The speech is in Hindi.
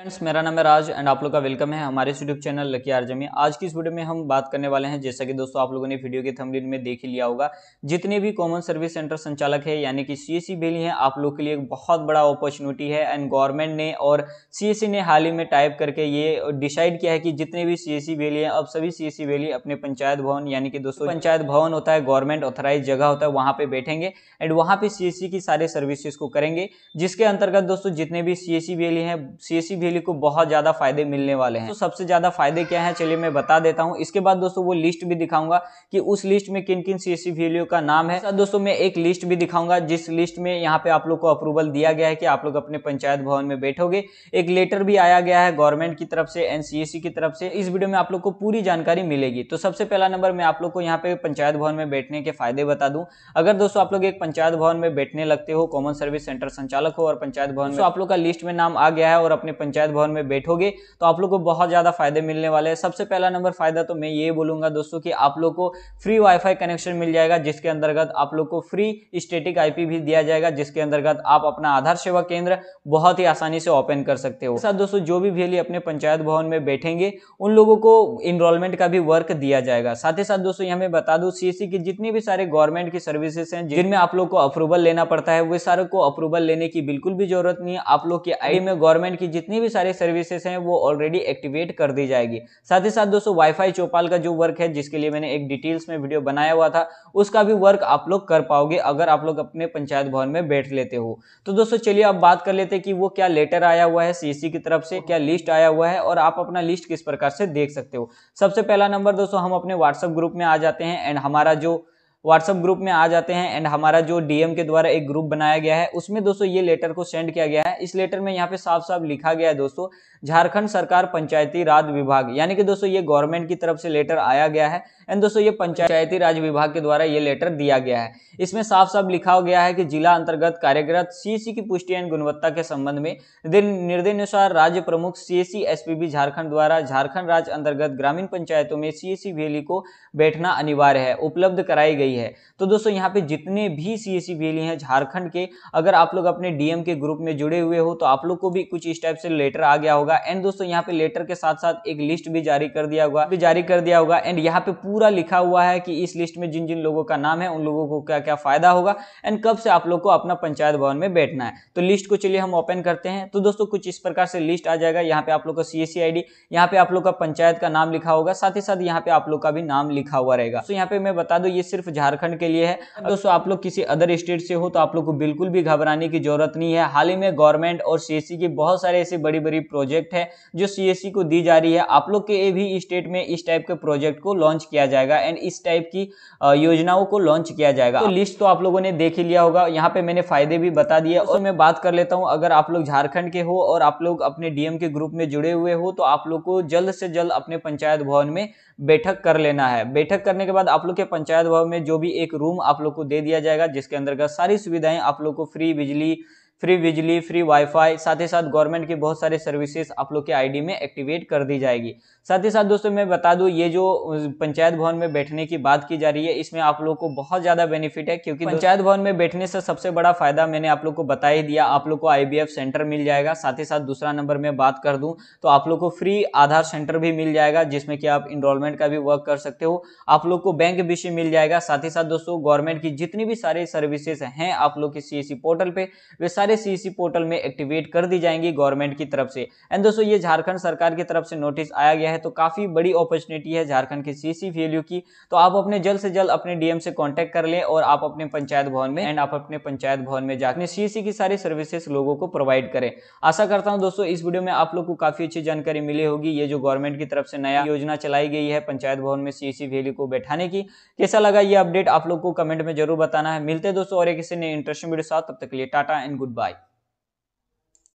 फ्रेंड्स मेरा नाम है राज एंड आप लोग का वेलकम है हमारे यूट्यूब चैनल लकी आर जमी आज की इस वीडियो में हम बात करने वाले हैं जैसा कि दोस्तों आप लोगों ने वीडियो के थंबनेल में देख ही लिया होगा जितने भी कॉमन सर्विस सेंटर संचालक है यानी कि सीएससी बेली है आप लोग के लिए एक बहुत बड़ा अपॉर्चुनिटी है एंड गवर्नमेंट ने और सी e ने हाल ही में टाइप करके ये डिसाइड किया है कि जितने भी सी बेली है अब सभी सी बेली e अपने पंचायत भवन यानी कि दोस्तों पंचायत भवन होता है गवर्नमेंट ऑथराइज जगह होता है वहाँ पर बैठेंगे एंड वहाँ पर सी e की सारे सर्विसेज को करेंगे जिसके अंतर्गत दोस्तों जितने भी सी बेली हैं सी फैमिली को बहुत ज़्यादा फायदे मिलने वाले हैं तो सबसे ज़्यादा फायदे क्या है चलिए मैं बता देता हूँ इसके बाद दोस्तों वो लिस्ट भी दिखाऊंगा कि उस लिस्ट में किन किन सी वैल्यू का नाम है साथ तो दोस्तों मैं एक लिस्ट भी दिखाऊंगा जिस लिस्ट में यहाँ पे आप लोग को अप्रूवल दिया गया है कि आप लोग अपने पंचायत भवन में बैठोगे एक लेटर भी आया गया है गवर्नमेंट की तरफ से एन की तरफ से इस वीडियो में आप लोग को पूरी जानकारी मिलेगी तो सबसे पहला नंबर मैं आप लोग को यहाँ पे पंचायत भवन में बैठने के फायदे बता दूं अगर दोस्तों आप लोग एक पंचायत भवन में बैठने लगते हो कॉमन सर्विस सेंटर संचालक हो और पंचायत भवन में तो आप लोग का लिस्ट में नाम आ गया है और अपने पंचायत पंचायत भवन में बैठोगे तो आप लोग को बहुत ज़्यादा फायदे मिलने वाले हैं सबसे पहला नंबर फायदा तो मैं ये बोलूँगा दोस्तों कि आप लोग को फ्री वाईफाई कनेक्शन मिल जाएगा जिसके अंतर्गत आप लोग को फ्री स्टेटिक आईपी भी दिया जाएगा जिसके अंतर्गत आप अपना आधार सेवा केंद्र बहुत ही आसानी से ओपन कर सकते हो साथ दोस्तों जो भी वेली अपने पंचायत भवन में बैठेंगे उन लोगों को इनरोलमेंट का भी वर्क दिया जाएगा साथ ही साथ दोस्तों यहाँ मैं बता दूँ सी e की जितने भी सारे गवर्नमेंट की सर्विसेज हैं जिनमें आप लोग को अप्रूवल लेना पड़ता है वे सारे को अप्रूवल लेने की बिल्कुल भी जरूरत नहीं है आप लोग की आई में गवर्नमेंट की जितनी जितनी भी सारी सर्विसेज हैं वो ऑलरेडी एक्टिवेट कर दी जाएगी साथ ही साथ दोस्तों वाईफाई चौपाल का जो वर्क है जिसके लिए मैंने एक डिटेल्स में वीडियो बनाया हुआ था उसका भी वर्क आप लोग कर पाओगे अगर आप लोग अपने पंचायत भवन में बैठ लेते हो तो दोस्तों चलिए अब बात कर लेते हैं कि वो क्या लेटर आया हुआ है सीसी की तरफ से क्या लिस्ट आया हुआ है और आप अपना लिस्ट किस प्रकार से देख सकते हो सबसे पहला नंबर दोस्तों हम अपने व्हाट्सअप ग्रुप में आ जाते हैं एंड हमारा जो व्हाट्सअप ग्रुप में आ जाते हैं एंड हमारा जो डीएम के द्वारा एक ग्रुप बनाया गया है उसमें दोस्तों ये लेटर को सेंड किया गया है इस लेटर में यहाँ पे साफ साफ लिखा गया है दोस्तों झारखंड सरकार पंचायती राज विभाग यानी कि दोस्तों ये गवर्नमेंट की तरफ से लेटर आया गया है एंड दोस्तों ये पंचायती राज विभाग के द्वारा ये लेटर दिया गया है इसमें साफ साफ लिखा गया है कि जिला अंतर्गत कार्यरत सी की पुष्टि एंड गुणवत्ता के संबंध में निर्देशानुसार राज्य प्रमुख सी एस झारखंड द्वारा झारखंड राज्य अंतर्गत ग्रामीण पंचायतों में सी वैली को बैठना अनिवार्य है उपलब्ध कराई गई गई है तो दोस्तों यहाँ पे जितने भी सी e एस हैं झारखंड के अगर आप लोग अपने डीएम के ग्रुप में जुड़े हुए हो तो आप लोग को भी कुछ इस टाइप से लेटर आ गया होगा एंड दोस्तों यहाँ पे लेटर के साथ साथ एक लिस्ट भी जारी कर दिया होगा भी जारी कर दिया होगा एंड यहाँ पे पूरा लिखा हुआ है कि इस लिस्ट में जिन जिन लोगों का नाम है उन लोगों को क्या क्या फायदा होगा एंड कब से आप लोग को अपना पंचायत भवन में बैठना है तो लिस्ट को चलिए हम ओपन करते हैं तो दोस्तों कुछ इस प्रकार से लिस्ट आ जाएगा यहाँ पे आप लोग का सी एस सी पे आप लोग का पंचायत का नाम लिखा होगा साथ ही साथ यहाँ पे आप लोग का भी नाम लिखा हुआ रहेगा तो यहाँ पे मैं बता दू ये सिर्फ झारखंड के लिए है दोस्तों आप लोग किसी अदर स्टेट से हो तो आप लोग को बिल्कुल भी घबराने की जरूरत नहीं है हाल ही में गवर्नमेंट और सी e की बहुत सारे ऐसे बड़ी बड़ी प्रोजेक्ट है जो सी e को दी जा रही है आप लोग के भी स्टेट में इस टाइप के प्रोजेक्ट को लॉन्च किया जाएगा एंड इस टाइप की योजनाओं को लॉन्च किया जाएगा लिस्ट तो, तो आप लोगों ने देख ही लिया होगा यहाँ पे मैंने फायदे भी बता दिए और मैं बात कर लेता हूँ अगर आप लोग झारखंड के हो और आप लोग अपने डीएम के ग्रुप में जुड़े हुए हो तो आप लोग को जल्द से जल्द अपने पंचायत भवन में बैठक कर लेना है बैठक करने के बाद आप लोग के पंचायत भवन में जो भी एक रूम आप लोग को दे दिया जाएगा जिसके का सारी सुविधाएं आप लोग को फ्री बिजली फ्री बिजली फ्री वाईफाई साथ ही साथ गवर्नमेंट की बहुत सारी सर्विसेज आप लोग के आईडी में एक्टिवेट कर दी जाएगी साथ ही साथ दोस्तों मैं बता दूं ये जो पंचायत भवन में बैठने की बात की जा रही है इसमें आप लोग को बहुत ज़्यादा बेनिफिट है क्योंकि पंचायत भवन में बैठने से सबसे बड़ा फायदा मैंने आप लोग को बता ही दिया आप लोग को आई सेंटर मिल जाएगा साथ ही साथ दूसरा नंबर में बात कर दूँ तो आप लोग को फ्री आधार सेंटर भी मिल जाएगा जिसमें कि आप इनरोलमेंट का भी वर्क कर सकते हो आप लोग को बैंक भी मिल जाएगा साथ ही साथ दोस्तों गवर्नमेंट की जितनी भी सारी सर्विसेज हैं आप लोग की सी पोर्टल पर वे सारे सारे सीसी पोर्टल में एक्टिवेट कर दी जाएंगी गवर्नमेंट की तरफ से एंड दोस्तों ये झारखंड सरकार की तरफ से नोटिस आया गया है तो काफ़ी बड़ी अपॉर्चुनिटी है झारखंड की सीसी वैल्यू की तो आप अपने जल्द से जल्द अपने डीएम से कॉन्टैक्ट कर लें और आप अपने पंचायत भवन में एंड आप अपने पंचायत भवन में जाकर सीसी की सारी सर्विसेस लोगों को प्रोवाइड करें आशा करता हूँ दोस्तों इस वीडियो में आप लोग को काफ़ी अच्छी जानकारी मिली होगी ये जो गवर्नमेंट की तरफ से नया योजना चलाई गई है पंचायत भवन में सीसी वैल्यू को बैठाने की कैसा लगा ये अपडेट आप लोग को कमेंट में जरूर बताना है मिलते दोस्तों और एक किसी ने इंटरेस्टिंग वीडियो साथ तब तक के लिए टाटा एंड गुड Goodbye.